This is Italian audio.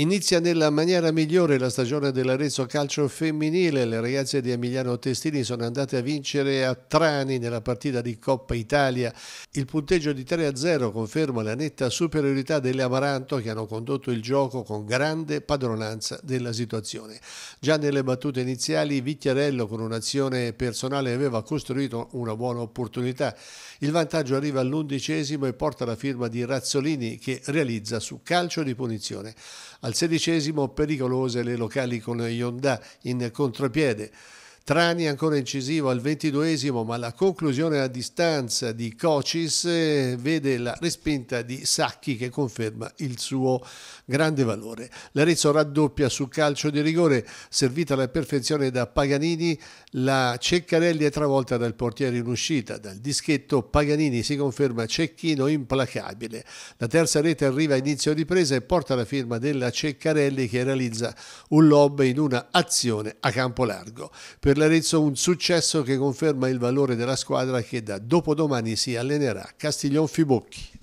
Inizia nella maniera migliore la stagione dell'Arezzo calcio femminile. Le ragazze di Emiliano Testini sono andate a vincere a Trani nella partita di Coppa Italia. Il punteggio di 3-0 conferma la netta superiorità delle Amaranto che hanno condotto il gioco con grande padronanza della situazione. Già nelle battute iniziali Vicchiarello con un'azione personale aveva costruito una buona opportunità. Il vantaggio arriva all'undicesimo e porta la firma di Razzolini che realizza su calcio di punizione. A al sedicesimo pericolose le locali con Yonda in contropiede. Trani ancora incisivo al 22 ma la conclusione a distanza di Cocis eh, vede la respinta di Sacchi che conferma il suo grande valore. L'Arezzo raddoppia su calcio di rigore, servita alla perfezione da Paganini, la Ceccarelli è travolta dal portiere in uscita, dal dischetto Paganini si conferma cecchino implacabile. La terza rete arriva a inizio ripresa e porta la firma della Ceccarelli che realizza un lob in una azione a campo largo. Per l'Arezzo un successo che conferma il valore della squadra che da dopodomani si allenerà Castiglion Fibocchi.